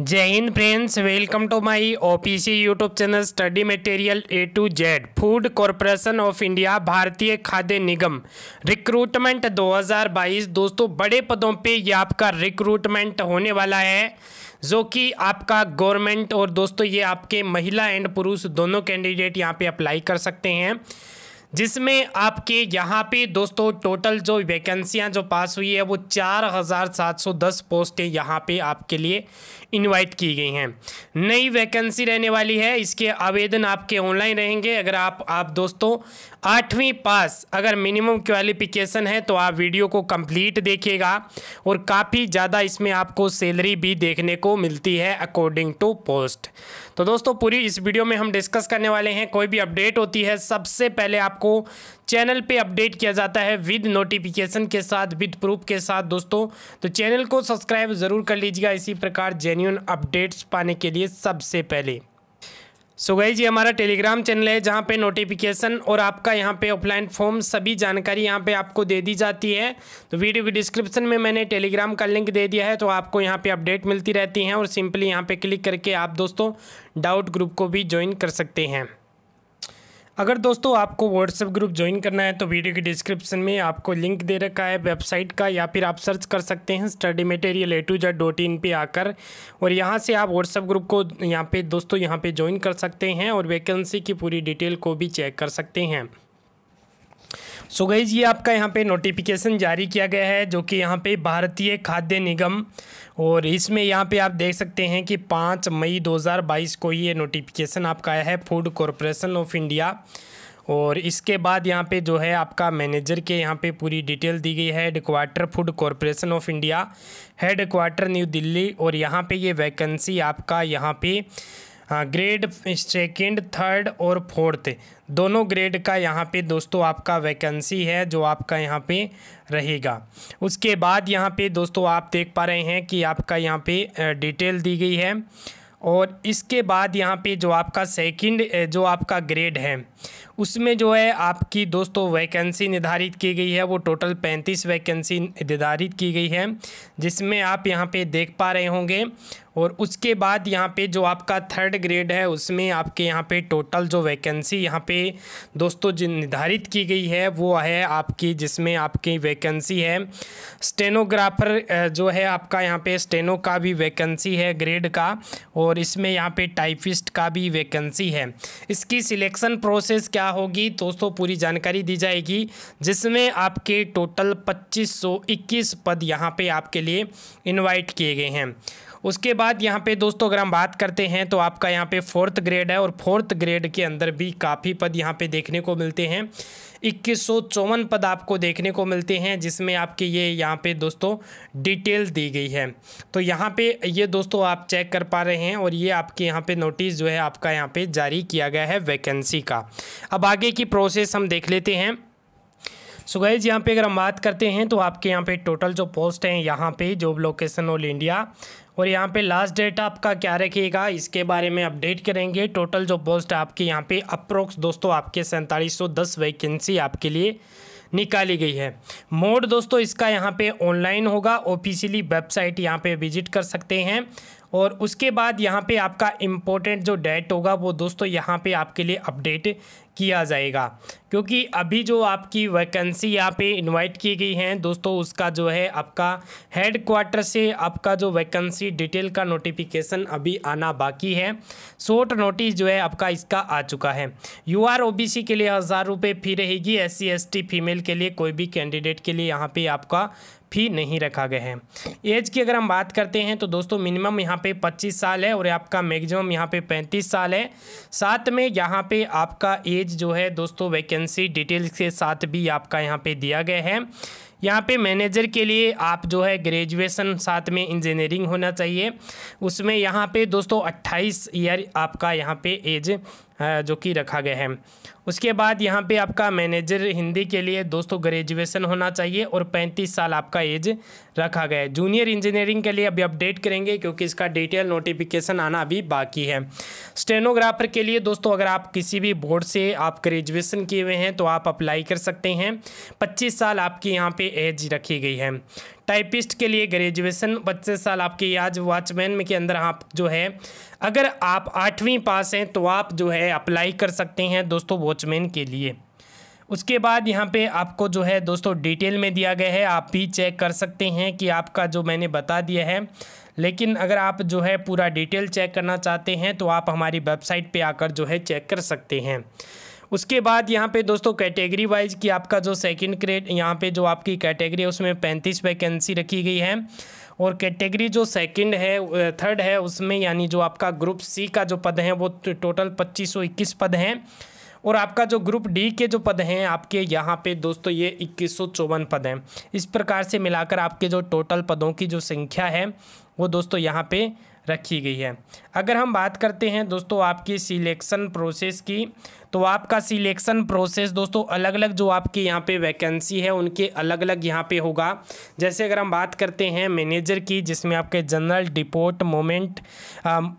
जय हिंद friends welcome to my OPC YouTube channel study material A to Z food corporation of India भारतीय खाद्य निगम recruitment 2022 दोस्तों बड़े पदों पे ये आपका रिक्रूटमेंट होने वाला है जो कि आपका गवर्नमेंट और दोस्तों ये आपके महिला एंड पुरुष दोनों कैंडिडेट यहाँ पे अप्लाई कर सकते हैं जिसमें आपके यहाँ पे दोस्तों टोटल जो वैकेंसियाँ जो पास हुई है वो चार हज़ार सात सौ दस पोस्टें यहाँ पे आपके लिए इनवाइट की गई हैं नई वैकेंसी रहने वाली है इसके आवेदन आपके ऑनलाइन रहेंगे अगर आप आप दोस्तों आठवीं पास अगर मिनिमम क्वालिफिकेशन है तो आप वीडियो को कंप्लीट देखिएगा और काफ़ी ज़्यादा इसमें आपको सैलरी भी देखने को मिलती है अकॉर्डिंग टू पोस्ट तो दोस्तों पूरी इस वीडियो में हम डिस्कस करने वाले हैं कोई भी अपडेट होती है सबसे पहले आप को चैनल पे अपडेट किया जाता है विद नोटिफिकेशन के साथ विद प्रूफ के साथ दोस्तों तो चैनल को सब्सक्राइब ज़रूर कर लीजिएगा इसी प्रकार जेन्यून अपडेट्स पाने के लिए सबसे पहले सो गई जी हमारा टेलीग्राम चैनल है जहाँ पे नोटिफिकेशन और आपका यहाँ पे ऑफलाइन फॉर्म सभी जानकारी यहाँ पे आपको दे दी जाती है तो वीडियो की डिस्क्रिप्शन में मैंने टेलीग्राम का लिंक दे दिया है तो आपको यहाँ पे अपडेट मिलती रहती हैं और सिंपली यहाँ पे क्लिक करके आप दोस्तों डाउट ग्रुप को भी ज्वाइन कर सकते हैं अगर दोस्तों आपको व्हाट्सएप ग्रुप ज्वाइन करना है तो वीडियो के डिस्क्रिप्शन में आपको लिंक दे रखा है वेबसाइट का या फिर आप सर्च कर सकते हैं study material A to Z dot in पर आकर और यहाँ से आप व्हाट्सएप ग्रुप को यहाँ पे दोस्तों यहाँ पे ज्वाइन कर सकते हैं और वैकेंसी की पूरी डिटेल को भी चेक कर सकते हैं सो गई ये आपका यहाँ पे नोटिफिकेशन जारी किया गया है जो कि यहाँ पे भारतीय खाद्य निगम और इसमें यहाँ पे आप देख सकते हैं कि पाँच मई 2022 को ये नोटिफिकेशन आपका आया है फूड कॉरपोरेशन ऑफ इंडिया और इसके बाद यहाँ पे जो है आपका मैनेजर के यहाँ पे पूरी डिटेल दी गई है headquarter food corporation of India head New Delhi और यहाँ पे ये वैकेंसी आपका यहाँ पे हाँ ग्रेड सेकेंड थर्ड और फोर्थ दोनों ग्रेड का यहाँ पे दोस्तों आपका वैकेंसी है जो आपका यहाँ पे रहेगा उसके बाद यहाँ पे दोस्तों आप देख पा रहे हैं कि आपका यहाँ पे डिटेल दी गई है और इसके बाद यहाँ पे जो आपका सेकंड जो आपका ग्रेड है उसमें जो है आपकी दोस्तों वैकेंसी निर्धारित की गई है वो टोटल पैंतीस वैकेंसी निर्धारित की गई है जिसमें आप यहाँ पे देख पा रहे होंगे और उसके बाद यहाँ पे जो आपका थर्ड ग्रेड है उसमें आपके यहाँ पे टोटल जो वैकेंसी यहाँ पे दोस्तों जिन निर्धारित की गई है वो है आपकी जिसमें आपकी वैकेंसी है स्टेनोग्राफर जो है आपका यहाँ पे स्टेनो का भी वैकेंसी है ग्रेड का और इसमें यहाँ पे टाइपिस्ट का भी वैकेंसी है इसकी सिलेक्शन प्रोसेस क्या होगी दोस्तों पूरी जानकारी दी जाएगी जिसमें आपके टोटल पच्चीस पद यहाँ पर आपके लिए इन्वाइट किए गए हैं उसके बाद यहाँ पे दोस्तों अगर हम बात करते हैं तो आपका यहाँ पे फोर्थ ग्रेड है और फोर्थ ग्रेड के अंदर भी काफ़ी पद यहाँ पे देखने को मिलते हैं इक्कीस पद आपको देखने को मिलते हैं जिसमें आपके ये यहाँ पे दोस्तों डिटेल दी गई है तो यहाँ पे ये दोस्तों आप चेक कर पा रहे हैं और ये आपके यहाँ पे नोटिस जो है आपका यहाँ पे जारी किया गया है वैकेंसी का अब आगे की प्रोसेस हम देख लेते हैं सो गैज़ यहाँ पे अगर हम बात करते हैं तो आपके यहाँ पे टोटल जो पोस्ट हैं यहाँ पे जॉब लोकेशन ऑल इंडिया और यहाँ पे लास्ट डेट आपका क्या रखिएगा इसके बारे में अपडेट करेंगे टोटल जो पोस्ट आपके यहाँ पे अप्रोक्स दोस्तों आपके सैंतालीस सौ दस वैकेंसी आपके लिए निकाली गई है मोड दोस्तों इसका यहाँ पे ऑनलाइन होगा ऑफिशियली वेबसाइट यहाँ पे विजिट कर सकते हैं और उसके बाद यहाँ पे आपका इम्पोर्टेंट जो डेट होगा वो दोस्तों यहाँ पे आपके लिए अपडेट किया जाएगा क्योंकि अभी जो आपकी वैकेंसी यहाँ पे इनवाइट की गई हैं दोस्तों उसका जो है आपका हेड क्वार्टर से आपका जो वैकेंसी डिटेल का नोटिफिकेशन अभी आना बाकी है शॉर्ट नोटिस जो है आपका इसका आ चुका है यू आर सी के लिए हज़ार रुपये फ़ी रहेगी एस सी फीमेल के लिए कोई भी कैंडिडेट के लिए यहाँ पर आपका भी नहीं रखा गया है एज की अगर हम बात करते हैं तो दोस्तों मिनिमम यहाँ पे 25 साल है और आपका मैक्सिमम यहाँ पे 35 साल है साथ में यहाँ पे आपका एज जो है दोस्तों वैकेंसी डिटेल्स के साथ भी आपका यहाँ पे दिया गया है यहाँ पे मैनेजर के लिए आप जो है ग्रेजुएशन साथ में इंजीनियरिंग होना चाहिए उसमें यहाँ पे दोस्तों 28 ईयर आपका यहाँ पे एज जो कि रखा गया है उसके बाद यहाँ पे आपका मैनेजर हिंदी के लिए दोस्तों ग्रेजुएशन होना चाहिए और 35 साल आपका एज रखा गया है जूनियर इंजीनियरिंग के लिए अभी अपडेट करेंगे क्योंकि इसका डिटेल नोटिफिकेशन आना अभी बाकी है स्टेनोग्राफर के लिए दोस्तों अगर आप किसी भी बोर्ड से आप ग्रेजुएशन किए हुए हैं तो आप अप्लाई कर सकते हैं पच्चीस साल आपकी यहाँ पर एज रखी गई है टाइपिस्ट के लिए ग्रेजुएशन पच्चीस साल आपकी आज वॉचमैन के अंदर आप जो है अगर आप आठवीं पास हैं तो आप जो है अप्लाई कर सकते हैं दोस्तों वॉचमैन के लिए उसके बाद यहाँ पे आपको जो है दोस्तों डिटेल में दिया गया है आप भी चेक कर सकते हैं कि आपका जो मैंने बता दिया है लेकिन अगर आप जो है पूरा डिटेल चेक करना चाहते हैं तो आप हमारी वेबसाइट पे आकर जो है चेक कर सकते हैं उसके बाद यहाँ पे दोस्तों कैटेगरी वाइज कि आपका जो सेकंड ग्रेड यहाँ पे जो आपकी कैटेगरी है उसमें पैंतीस वैकेंसी रखी गई है और कैटेगरी जो सेकंड है थर्ड है उसमें यानी जो आपका ग्रुप सी का जो पद है वो टोटल तो पच्चीस पद हैं और आपका जो ग्रुप डी के जो पद हैं आपके यहाँ पे दोस्तों ये इक्कीस पद हैं इस प्रकार से मिलाकर आपके जो टोटल पदों की जो संख्या है वो दोस्तों यहाँ पे रखी गई है अगर हम बात करते हैं दोस्तों आपकी सिलेक्शन प्रोसेस की तो आपका सिलेक्शन प्रोसेस दोस्तों अलग अलग जो आपके यहाँ पे वैकेंसी है उनके अलग अलग यहाँ पे होगा जैसे अगर हम बात करते हैं मैनेजर की जिसमें आपके जनरल डिपोर्ट मोमेंट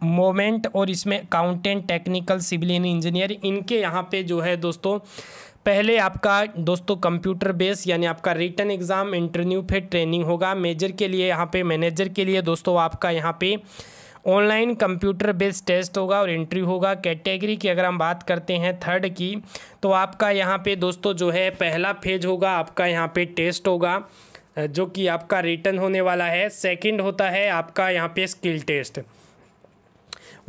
मोमेंट और इसमें अकाउंटेंट टेक्निकल सिविलियन इंजीनियर इनके यहाँ पर जो है दोस्तों पहले आपका दोस्तों कंप्यूटर बेस यानी आपका रिटर्न एग्ज़ाम इंटरव्यू फिर ट्रेनिंग होगा मेजर के लिए यहाँ पे मैनेजर के लिए दोस्तों आपका यहाँ पे ऑनलाइन कंप्यूटर बेस्ड टेस्ट होगा और इंट्री होगा कैटेगरी की अगर हम बात करते हैं थर्ड की तो आपका यहाँ पे दोस्तों जो है पहला फेज होगा आपका यहाँ पे टेस्ट होगा जो कि आपका रिटर्न होने वाला है सेकंड होता है आपका यहाँ पे स्किल टेस्ट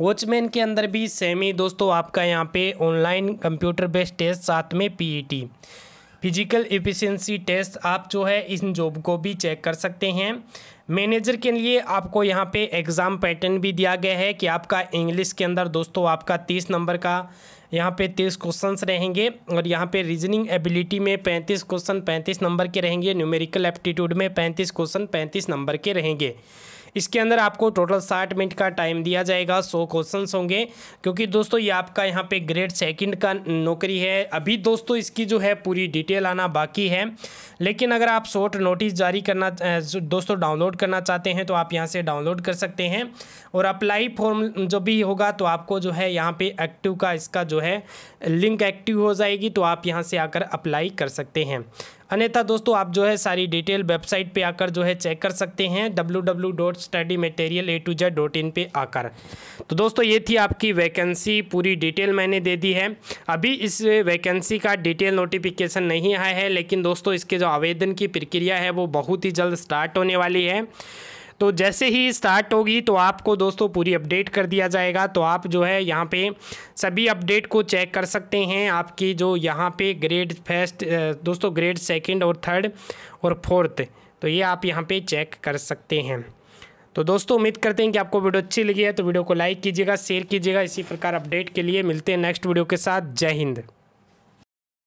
वॉचमैन के अंदर भी सेमी दोस्तों आपका यहाँ पे ऑनलाइन कंप्यूटर बेस्ड टेस्ट साथ में पी फिजिकल एफिशिएंसी टेस्ट आप जो है इन जॉब को भी चेक कर सकते हैं मैनेजर के लिए आपको यहाँ पे एग्ज़ाम पैटर्न भी दिया गया है कि आपका इंग्लिश के अंदर दोस्तों आपका तीस नंबर का यहाँ पे तीस क्वेश्चंस रहेंगे और यहाँ पे रीजनिंग एबिलिटी में पैंतीस क्वेश्चन पैंतीस नंबर के रहेंगे न्यूमेरिकल एप्टीट्यूड में पैंतीस क्वेश्चन पैंतीस नंबर के रहेंगे इसके अंदर आपको टोटल साठ मिनट का टाइम दिया जाएगा सौ क्वेश्चन होंगे क्योंकि दोस्तों ये आपका यहाँ पे ग्रेड सेकंड का नौकरी है अभी दोस्तों इसकी जो है पूरी डिटेल आना बाकी है लेकिन अगर आप शॉर्ट नोटिस जारी करना दोस्तों डाउनलोड करना चाहते हैं तो आप यहाँ से डाउनलोड कर सकते हैं और अप्लाई फॉर्म जो भी होगा तो आपको जो है यहाँ पर एक्टिव का इसका जो है लिंक एक्टिव हो जाएगी तो आप यहाँ से आकर अप्लाई कर सकते हैं अन्यथा दोस्तों आप जो है सारी डिटेल वेबसाइट पे आकर जो है चेक कर सकते हैं W W dot study material A to Z dot in पर आकर तो दोस्तों ये थी आपकी वैकेंसी पूरी डिटेल मैंने दे दी है अभी इस वैकेंसी का डिटेल नोटिफिकेशन नहीं आया है लेकिन दोस्तों इसके जो आवेदन की प्रक्रिया है वो बहुत ही जल्द स्टार्ट होने वाली है तो जैसे ही स्टार्ट होगी तो आपको दोस्तों पूरी अपडेट कर दिया जाएगा तो आप जो है यहाँ पे सभी अपडेट को चेक कर सकते हैं आपकी जो यहाँ पे ग्रेड फर्स्ट दोस्तों ग्रेड सेकंड और थर्ड और फोर्थ तो ये आप यहाँ पे चेक कर सकते हैं तो दोस्तों उम्मीद करते हैं कि आपको वीडियो अच्छी लगी है तो वीडियो को लाइक कीजिएगा शेयर कीजिएगा इसी प्रकार अपडेट के लिए मिलते हैं नेक्स्ट वीडियो के साथ जय हिंद